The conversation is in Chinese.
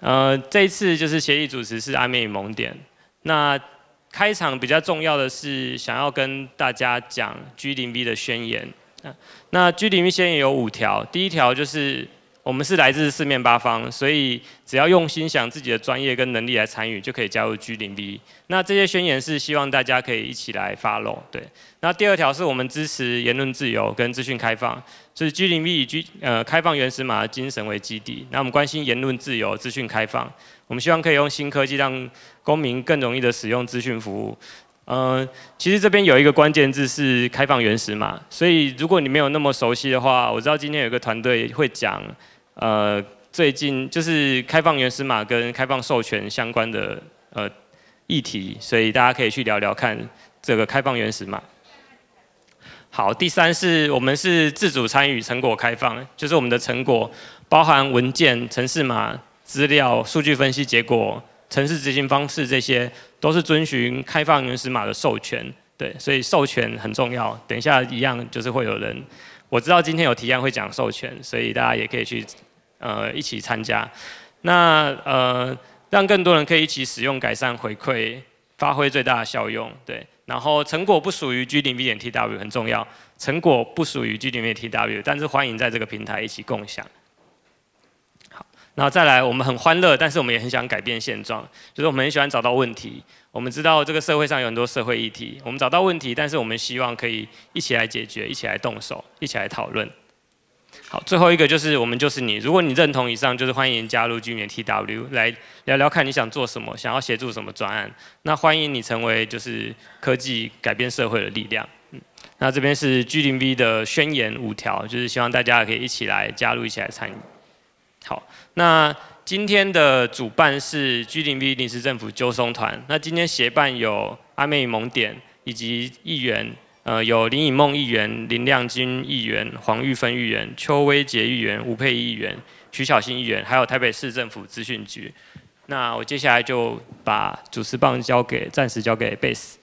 呃，这次就是协议主持是阿美与蒙点。那开场比较重要的是，想要跟大家讲 G 零 B 的宣言。那 G 零 B 宣言有五条，第一条就是。我们是来自四面八方，所以只要用心想自己的专业跟能力来参与，就可以加入 G 零 B。那这些宣言是希望大家可以一起来 follow 对。那第二条是我们支持言论自由跟资讯开放，就是 G 零 B 以 G 呃开放原始码的精神为基地，那我们关心言论自由、资讯开放，我们希望可以用新科技让公民更容易的使用资讯服务。呃，其实这边有一个关键字是开放原始码，所以如果你没有那么熟悉的话，我知道今天有个团队会讲。呃，最近就是开放原始码跟开放授权相关的呃议题，所以大家可以去聊聊看这个开放原始码。好，第三是我们是自主参与成果开放，就是我们的成果包含文件、城市码、资料、数据分析结果、城市执行方式这些，都是遵循开放原始码的授权。对，所以授权很重要。等一下一样就是会有人，我知道今天有提案会讲授权，所以大家也可以去。呃，一起参加，那呃，让更多人可以一起使用，改善回馈，发挥最大的效用，对。然后成果不属于 G 零 V 点 T W 很重要，成果不属于 G 零 V T W，但是欢迎在这个平台一起共享。好，然后再来，我们很欢乐，但是我们也很想改变现状。就是我们很喜欢找到问题，我们知道这个社会上有很多社会议题，我们找到问题，但是我们希望可以一起来解决，一起来动手，一起来讨论。最后一个就是我们就是你，如果你认同以上，就是欢迎加入居民 T W 来聊聊看你想做什么，想要协助什么专案，那欢迎你成为就是科技改变社会的力量。嗯，那这边是 G 零 V 的宣言五条，就是希望大家可以一起来加入，一起来参与。好，那今天的主办是 G 零 V 临时政府纠松团，那今天协办有阿妹蒙点以及议员。呃，有林以梦议员、林亮君议员、黄玉芬议员、邱威杰议员、吴佩仪议员、徐小新议员，还有台北市政府资讯局。那我接下来就把主持棒交给，暂时交给贝斯。